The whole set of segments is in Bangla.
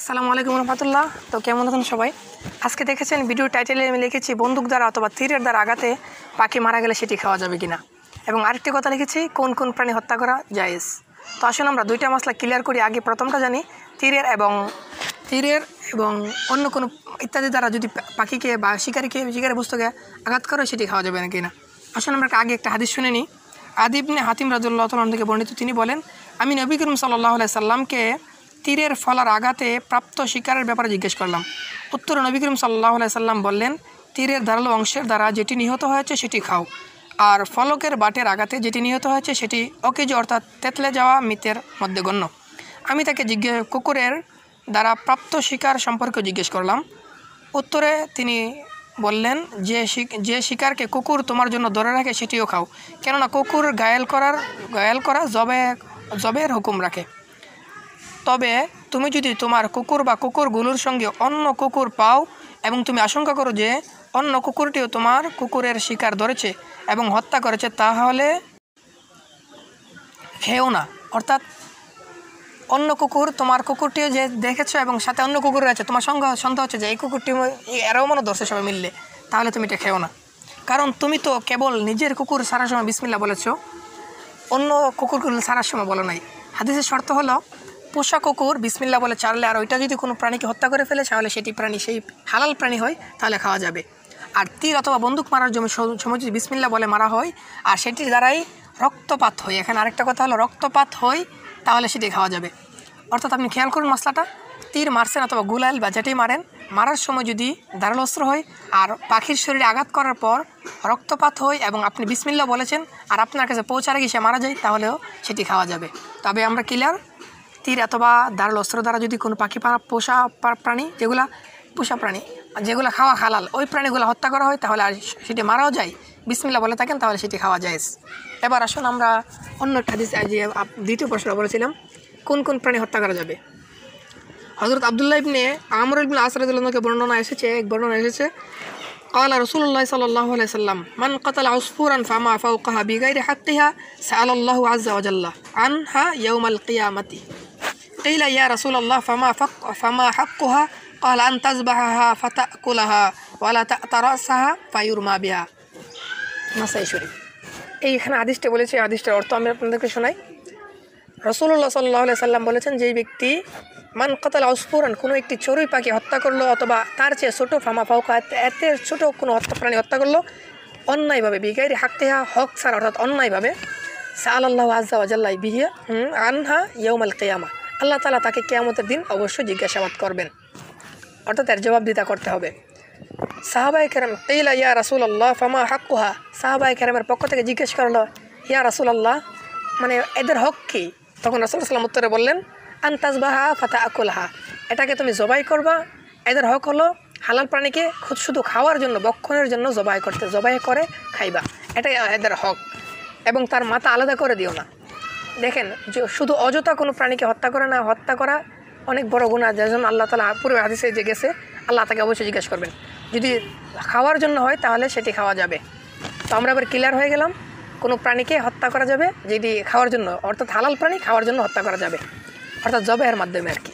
আসসালামু আলাইকুম রহমতুল্লাহ তো কেমন আছেন সবাই আজকে দেখেছেন ভিডিও টাইটেলে আমি লিখেছি বন্দুক দ্বারা অথবা তীরের দ্বারা আগাতে পাখি মারা গেলে সেটি খাওয়া যাবে কিনা এবং আরেকটি কথা লিখেছি কোন কোন প্রাণী হত্যা করা জায়েজ তো আসুন আমরা দুইটা মশলা ক্লিয়ার করি আগে প্রথমটা জানি তীরের এবং তীরের এবং অন্য কোনো ইত্যাদি দ্বারা যদি পাখিকে বা শিকারিকে শিকারি বস্তুকে আঘাত করে সেটি খাওয়া যাবে না কিনা আসুন আমরা আগে একটা হাদিস শুনে নিই আদিবনে হাতিম রাজুল্লাহ থেকে বর্ণিত তিনি বলেন আমি নবী করিম সাল্লাহ সাল্লামকে তীরের ফলার আঘাতে প্রাপ্ত শিকারের ব্যাপারে জিজ্ঞেস করলাম উত্তরে নবী করিম সাল্লাহ সাল্লাম বললেন তীরের ধারালো অংশের দ্বারা যেটি নিহত হয়েছে সেটি খাও আর ফলকের বাটের আঘাতে যেটি নিহত হয়েছে সেটি অকেজ অর্থাৎ তেতলে যাওয়া মিতের মধ্যে গণ্য আমি তাকে জিজ্ঞেস কুকুরের দ্বারা প্রাপ্ত শিকার সম্পর্কে জিজ্ঞেস করলাম উত্তরে তিনি বললেন যে যে শিকারকে কুকুর তোমার জন্য ধরে রাখে সেটিও খাও কেননা কুকুর গায়েল করার গায়েল করা জবে জবের হুকুম রাখে তবে তুমি যদি তোমার কুকুর বা কুকুরগুলোর সঙ্গে অন্য কুকুর পাও এবং তুমি আশঙ্কা করো যে অন্য কুকুরটিও তোমার কুকুরের শিকার ধরেছে এবং হত্যা করেছে তাহলে খেয়েও না অর্থাৎ অন্য কুকুর তোমার কুকুরটিও যে দেখেছো এবং সাথে অন্য কুকুর আছে তোমার সঙ্গে সন্দেহ হচ্ছে যে এই কুকুরটি এরাও মনে ধরছে সবাই মিললে তাহলে তুমি এটা খেও না কারণ তুমি তো কেবল নিজের কুকুর সারা সময় বিসমিল্লা বলেছ অন্য কুকুরগুলো সারা সময় বলো নাই হাদিসের শর্ত হলো পোষা কুকুর বিসমিল্লা বলে চারলে আর ওইটা যদি কোনো প্রাণীকে হত্যা করে ফেলে তাহলে সেটি প্রাণী সেই হালাল প্রাণী হয় তাহলে খাওয়া যাবে আর তীর অথবা বন্দুক মারার জন্য সময় যদি বিসমিল্লা বলে মারা হয় আর সেটির দ্বারাই রক্তপাত হয় এখানে আরেকটা কথা হলো রক্তপাত হয় তাহলে সেটি খাওয়া যাবে অর্থাৎ আপনি খেয়াল করুন মশলাটা তীর মারছেন অথবা গুলাল বা যেটি মারেন মারার সময় যদি ধারাল অস্ত্র হয় আর পাখির শরীরে আঘাত করার পর রক্তপাত হয় এবং আপনি বিসমিল্লা বলেছেন আর আপনার কাছে পৌঁছার আগে সে মারা যায় তাহলেও সেটি খাওয়া যাবে তবে আমরা ক্লিয়ার তীর অথবা ধারাল অস্ত্র দ্বারা যদি কোনো পাখি পোষা প্রাণী যেগুলা পোষা প্রাণী যেগুলো খাওয়া হালাল ওই প্রাণীগুলো হত্যা করা হয় তাহলে আর সেটি মারাও যায় বিসমিল্লা বলে থাকেন তাহলে সেটি খাওয়া যায় এবার আসুন আমরা অন্য একটা দ্বিতীয় প্রশ্ন বলেছিলাম কোন কোন প্রাণী হত্যা করা যাবে হজরত আবদুল্লাহ ইবনে আমর ইবনে আসরাদুল্লাহকে বর্ণনা এসেছে এক বর্ণনা এসেছে قال رسول الله صلى الله عليه وسلم من قتل عصفورا فما فوقها بغير حقها سأل الله عز وجل عنها يوم القيامة قيل يا رسول الله فما, فق فما حقها قال أن تذبحها فتأكلها ولا تأترأسها فيرمى بها নাসাই শরীফ এইখানে আদিশটা বলেছে আদিষ্টের আদিশটার অর্থ আমি আপনাদেরকে শোনাই রসুল্লাহ সাল্লাহ সাল্লাম বলেছেন যেই ব্যক্তি মান কাতাল অস্ফুরণ কোনো একটি চড়ুই পাখি হত্যা করলো অথবা তার চেয়ে ছোটো ফামা ফাউকা এতে ছোটো কোনো হত্যা প্রাণী হত্যা করলো অন্যায়ভাবে বিগাইরি হাকতেহা হক সার অর্থাৎ অন্যায়ভাবে সা আল্লাহ আজ্লা বিহিয়া আনহা ইয়ৌমাল কেয়ামা আল্লাহ তালা তাকে কেয়ামতের দিন অবশ্যই জিজ্ঞাসাবাদ করবেন অর্থাৎ এর জবাবদিতা করতে হবে সাহাবাই কেরাম তেইলা ইয়া রাসুল আল্লাহ ফামা হাক্কুহা সাহাবাই কেরামের পক্ষ থেকে জিজ্ঞেস করলো ইয়া রাসুল আল্লাহ মানে এদের হক কী তখন রাসুল সাল্লাম উত্তরে বললেন হা ফাতা আকুল হা এটাকে তুমি জবাই করবা এদের হক হলো হালাল প্রাণীকে খুব শুধু খাওয়ার জন্য বক্ষণের জন্য জবাই করতে জবাই করে খাইবা এটাই এদের হক এবং তার মাথা আলাদা করে দিও না দেখেন যে শুধু অযথা কোনো প্রাণীকে হত্যা করা না হত্যা করা অনেক বড় গুণা যেমন আল্লাহ তালা পুরো হাদিসে যে গেছে আল্লাহ তাকে অবশ্যই জিজ্ঞেস করবেন যদি খাওয়ার জন্য হয় তাহলে সেটি খাওয়া যাবে তো আমরা আবার ক্লিয়ার হয়ে গেলাম কোনো প্রাণীকে হত্যা করা যাবে যেটি খাওয়ার জন্য অর্থাৎ হালাল প্রাণী খাওয়ার জন্য হত্যা করা যাবে অর্থাৎ জবের মাধ্যমে আর কি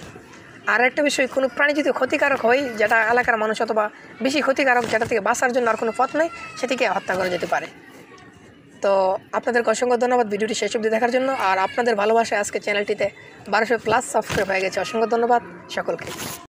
আর একটা বিষয় কোনো প্রাণী যদি ক্ষতিকারক হয় যেটা এলাকার মানুষ অথবা বেশি ক্ষতিকারক যেটা থেকে বাঁচার জন্য আর কোনো পথ নেই সেটিকে হত্যা করা যেতে পারে তো আপনাদেরকে অসংখ্য ধন্যবাদ ভিডিওটি শেষ অবধি দেখার জন্য আর আপনাদের ভালোবাসায় আজকে চ্যানেলটিতে বারোশো প্লাস সাবস্ক্রাইব হয়ে গেছে অসংখ্য ধন্যবাদ সকলকে